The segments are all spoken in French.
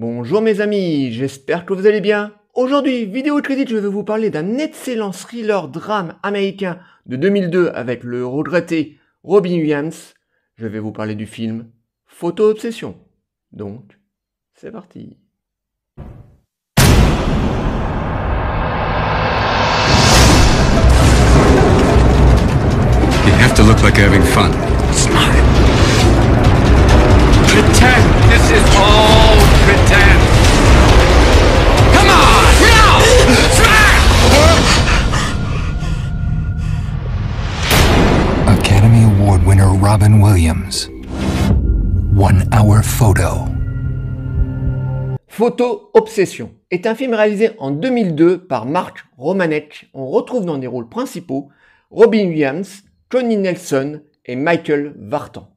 Bonjour mes amis, j'espère que vous allez bien. Aujourd'hui, vidéo crédit, je vais vous parler d'un excellent thriller drame américain de 2002 avec le regretté Robin Williams. Je vais vous parler du film Photo Obsession. Donc, c'est parti. Robin Williams. One Hour Photo. Photo Obsession est un film réalisé en 2002 par Mark Romanek. On retrouve dans des rôles principaux Robin Williams, Connie Nelson et Michael Vartan.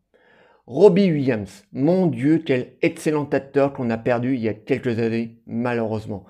Robbie Williams, mon Dieu, quel excellent acteur qu'on a perdu il y a quelques années, malheureusement.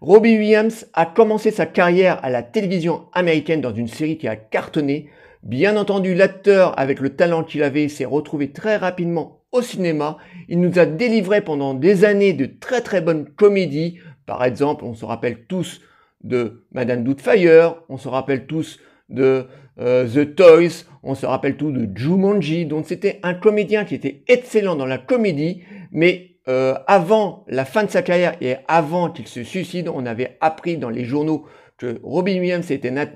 Robbie Williams a commencé sa carrière à la télévision américaine dans une série qui a cartonné, Bien entendu, l'acteur, avec le talent qu'il avait, s'est retrouvé très rapidement au cinéma. Il nous a délivré pendant des années de très très bonnes comédies. Par exemple, on se rappelle tous de Madame Doubtfire, on se rappelle tous de euh, The Toys, on se rappelle tous de Jumanji. Donc c'était un comédien qui était excellent dans la comédie, mais euh, avant la fin de sa carrière et avant qu'il se suicide, on avait appris dans les journaux que Robin Williams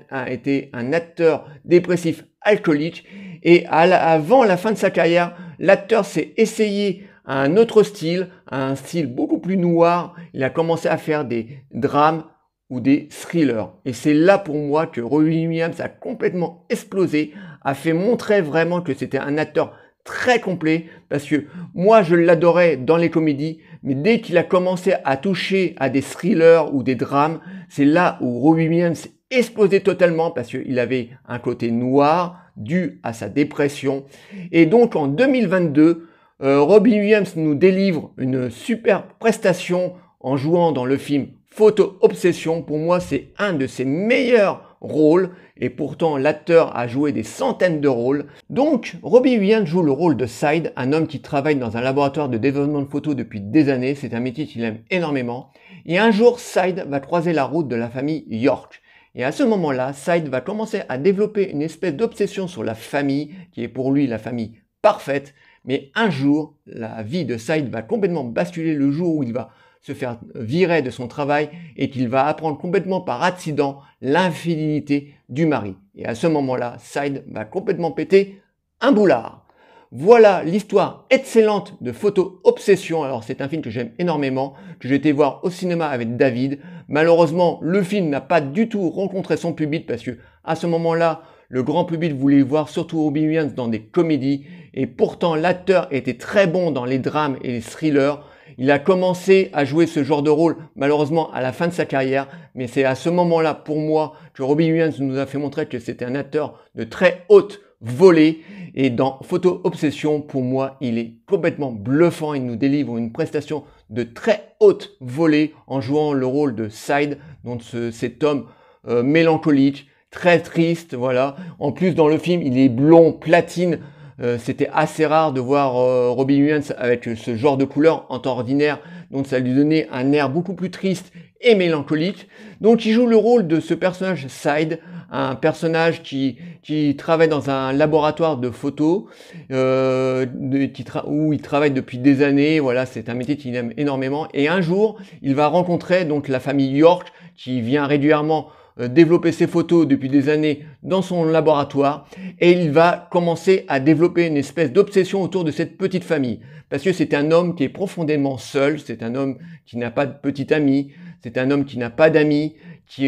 a été un acteur dépressif alcoolique et avant la fin de sa carrière, l'acteur s'est essayé à un autre style, à un style beaucoup plus noir. Il a commencé à faire des drames ou des thrillers. Et c'est là pour moi que Robin Williams a complètement explosé, a fait montrer vraiment que c'était un acteur très complet, parce que moi je l'adorais dans les comédies, mais dès qu'il a commencé à toucher à des thrillers ou des drames, c'est là où Robbie Williams explosait totalement parce qu'il avait un côté noir dû à sa dépression. Et donc en 2022, euh, Robbie Williams nous délivre une superbe prestation en jouant dans le film Photo Obsession. Pour moi, c'est un de ses meilleurs rôle, et pourtant l'acteur a joué des centaines de rôles. Donc, Robbie Williams joue le rôle de Side, un homme qui travaille dans un laboratoire de développement de photos depuis des années, c'est un métier qu'il aime énormément. Et un jour, Side va croiser la route de la famille York. Et à ce moment-là, Side va commencer à développer une espèce d'obsession sur la famille, qui est pour lui la famille parfaite. Mais un jour, la vie de Side va complètement basculer le jour où il va se faire virer de son travail et qu'il va apprendre complètement par accident l'infidélité du mari. Et à ce moment-là, Side va complètement péter un boulard. Voilà l'histoire excellente de Photo Obsession. Alors c'est un film que j'aime énormément, que j'ai été voir au cinéma avec David. Malheureusement, le film n'a pas du tout rencontré son public parce que à ce moment-là, le grand public voulait voir surtout Robin Williams dans des comédies et pourtant l'acteur était très bon dans les drames et les thrillers. Il a commencé à jouer ce genre de rôle malheureusement à la fin de sa carrière, mais c'est à ce moment-là pour moi que Robin Williams nous a fait montrer que c'était un acteur de très haute volée et dans Photo Obsession pour moi il est complètement bluffant, il nous délivre une prestation de très haute volée en jouant le rôle de Side, donc cet homme euh, mélancolique, très triste, voilà. En plus dans le film il est blond, platine, euh, c'était assez rare de voir euh, Robin Williams avec euh, ce genre de couleur en temps ordinaire, donc ça lui donnait un air beaucoup plus triste et mélancolique. Donc il joue le rôle de ce personnage Side, un personnage qui, qui travaille dans un laboratoire de photos, où il travaille depuis des années. Voilà, c'est un métier qu'il aime énormément. Et un jour, il va rencontrer donc la famille York qui vient régulièrement euh, développer ses photos depuis des années dans son laboratoire et il va commencer à développer une espèce d'obsession autour de cette petite famille. Parce que c'est un homme qui est profondément seul, c'est un homme qui n'a pas de petit ami, c'est un homme qui n'a pas d'amis, qui,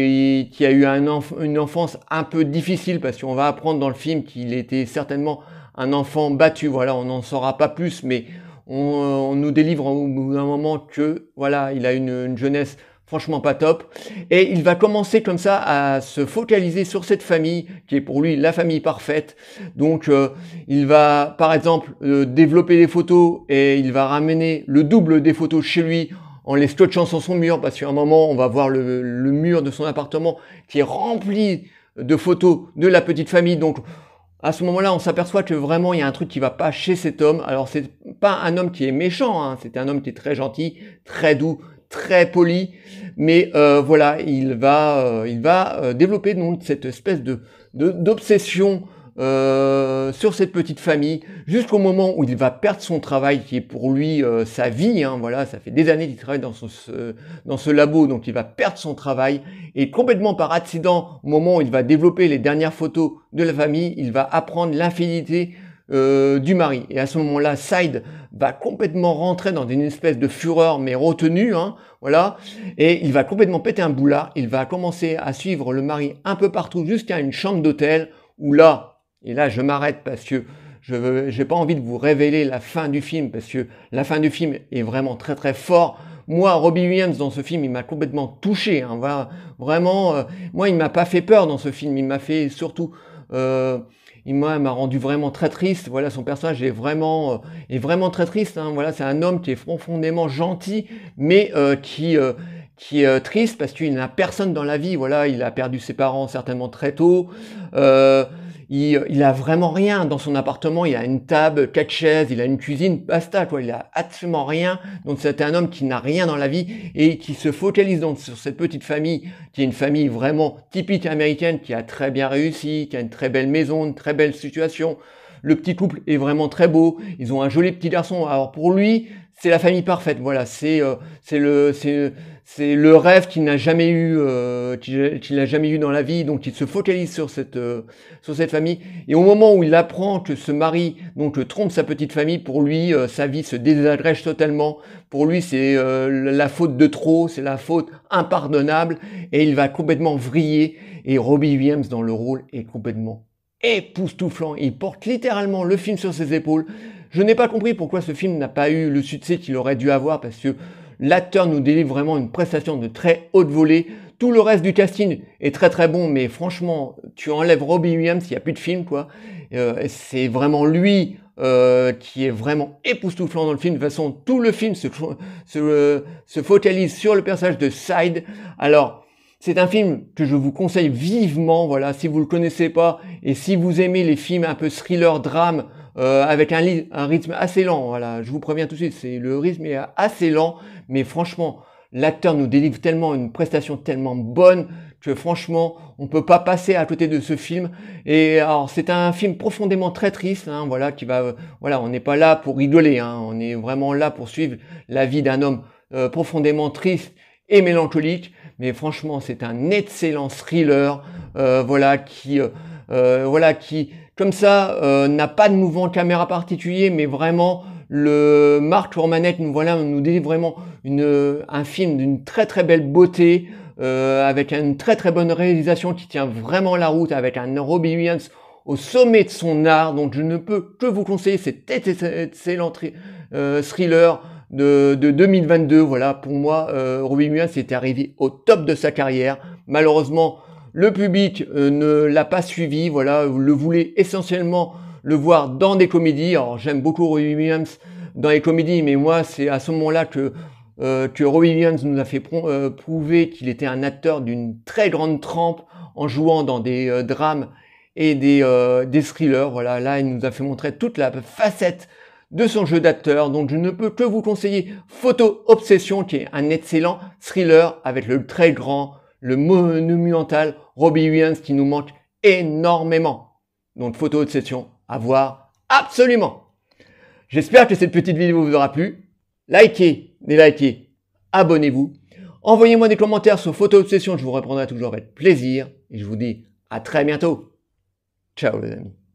a eu un une enfance un peu difficile parce qu'on va apprendre dans le film qu'il était certainement un enfant battu. Voilà, on n'en saura pas plus, mais on, euh, nous délivre au bout d'un moment que voilà, il a une jeunesse franchement pas top. Et il va commencer comme ça à se focaliser sur cette famille qui est pour lui la famille parfaite. Donc euh, il va par exemple euh, développer des photos et il va ramener le double des photos chez lui en les scotchant sur son mur parce qu'à un moment on va voir le, mur de son appartement qui est rempli de photos de la petite famille. Donc à ce moment-là, on s'aperçoit que vraiment il y a un truc qui va pas chez cet homme. Alors c'est pas un homme qui est méchant, hein. c'est un homme qui est très gentil, très doux, très poli, mais euh, voilà, il va, euh, il va euh, développer donc cette espèce de d'obsession sur cette petite famille jusqu'au moment où il va perdre son travail qui est pour lui sa vie hein, voilà ça fait des années qu'il travaille dans, ce, dans ce labo donc il va perdre son travail et complètement par accident au moment où il va développer les dernières photos de la famille il va apprendre l'infinité euh, du mari. Et à ce moment-là, Side va complètement rentrer dans une espèce de fureur, mais retenue, hein, voilà. Et il va complètement péter un boulard. Il va commencer à suivre le mari un peu partout jusqu'à une chambre d'hôtel où là, et là je m'arrête parce que je n'ai pas envie de vous révéler la fin du film parce que la fin du film est vraiment très très fort. Moi, Robbie Williams dans ce film, il m'a complètement touché. Hein, vraiment, euh, moi, il m'a pas fait peur dans ce film. Il m'a fait surtout euh, il m'a rendu vraiment très triste. Voilà, son personnage est vraiment, euh, est vraiment très triste. Hein. Voilà, c'est un homme qui est profondément gentil, mais euh, qui euh, qui est triste parce qu'il n'a personne dans la vie. Voilà, il a perdu ses parents certainement très tôt il, euh, il, a vraiment rien dans son appartement. Il y a une table, quatre chaises, il a une cuisine, basta quoi. Il a absolument rien. Donc c'est un homme qui n'a rien dans la vie et qui se focalise donc sur cette petite famille qui est une famille vraiment typique américaine, qui a très bien réussi, qui a une très belle maison, une très belle situation. Le petit couple est vraiment très beau. Ils ont un joli petit garçon. Alors pour lui, c'est la famille parfaite. Voilà, c'est euh, c'est le c'est le rêve qu'il n'a jamais eu euh, qu'il n'a jamais eu dans la vie. Donc il se focalise sur cette euh, sur cette famille. Et au moment où il apprend que ce mari donc trompe sa petite famille, pour lui sa vie se désagrège totalement. Pour lui c'est la faute de trop, c'est la faute impardonnable et il va complètement vriller. Et Robbie Williams dans le rôle est complètement époustouflant. Il porte littéralement le film sur ses épaules. Je n'ai pas compris pourquoi ce film n'a pas eu le succès qu'il aurait dû avoir parce que l'acteur nous délivre vraiment une prestation de très haute volée. Tout le reste du casting est très très bon, mais franchement, tu enlèves Robbie Williams, il n'y a plus de film quoi. Euh, c'est vraiment lui euh, qui est vraiment époustouflant dans le film. De toute façon, tout le film se, focalise sur le personnage de Side. Alors, c'est un film que je vous conseille vivement, voilà, si vous le connaissez pas, et si vous aimez les films un peu thriller, drame, euh, avec un, rythme assez lent. Voilà, je vous préviens tout de suite, c'est le rythme est assez lent, mais franchement, l'acteur nous délivre tellement une prestation tellement bonne que franchement, on peut pas passer à côté de ce film. Et alors, c'est un film profondément très triste, hein, voilà, qui va, euh, voilà, on n'est pas là pour idoler. Hein. on est vraiment là pour suivre la vie d'un homme euh, profondément triste et mélancolique. Mais franchement, c'est un excellent thriller, voilà, qui, voilà, qui comme ça, euh, n'a pas de mouvement caméra particulier, mais vraiment le Marc Tourmanette nous voilà nous dit vraiment une, un film d'une très très belle beauté, euh, avec une très très bonne réalisation qui tient vraiment la route, avec un Robbie Williams au sommet de son art. Donc je ne peux que vous conseiller cet excellent euh, thriller de, de, 2022. Voilà, pour moi, Robin Williams était arrivé au top de sa carrière. Malheureusement, le public euh, ne l'a pas suivi, voilà, vous le voulez essentiellement le voir dans des comédies. Alors j'aime beaucoup Roy Williams dans les comédies, mais moi c'est à ce moment-là que euh, que Williams nous a fait euh, prouver qu'il était un acteur d'une très grande trempe en jouant dans des euh, drames et des, des thrillers. Voilà, là, il nous a fait montrer toute la facette de son jeu d'acteur. Donc, je ne peux que vous conseiller Photo Obsession, qui est un excellent thriller avec le très grand le monumental Robbie Williams qui nous manque énormément. Donc photo de session à voir absolument. J'espère que cette petite vidéo vous aura plu. Likez, délikez, abonnez-vous. Envoyez-moi des commentaires sur Photo Obsession, je vous répondrai toujours avec plaisir. Et je vous dis à très bientôt. Ciao les amis.